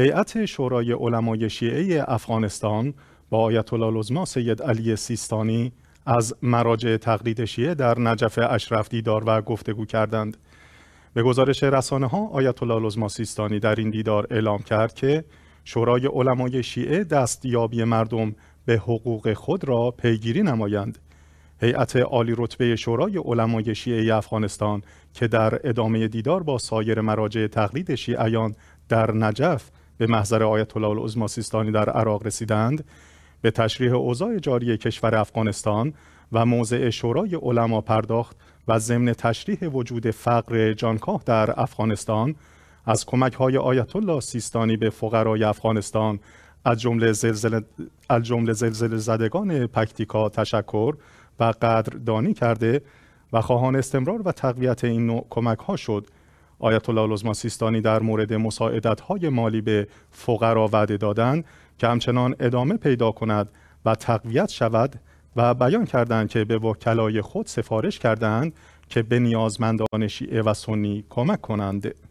هیئت شورای علمای شیعه افغانستان با آیت الله سید علی سیستانی از مراجع تقلید شیعه در نجف اشرف دیدار و گفتگو کردند به گزارش رسانه ها آیت الله سیستانی در این دیدار اعلام کرد که شورای علمای شیعه دستیابی مردم به حقوق خود را پیگیری نمایند هیئت عالی رتبه شورای علمای شیعه افغانستان که در ادامه دیدار با سایر مراجع تقلید شیعیان در نجف به محضر آیت الله سیستانی در عراق رسیدند به تشریح اوضاع جاری کشور افغانستان و موضع شورای علما پرداخت و ضمن تشریح وجود فقر جانکاه در افغانستان از کمک های آیت الله سیستانی به فقرای افغانستان از جمله زلزله زلزل زدگان پکتیکا تشکر و قدردانی کرده و خواهان استمرار و تقویت این نوع کمک ها شد آیت الله العظما سیستانی در مورد مساعدت های مالی به فقرا وعده دادند که همچنان ادامه پیدا کند و تقویت شود و بیان کردند که به وکلای خود سفارش کردند که به نیازمندان شیعه و سنی کمک کنند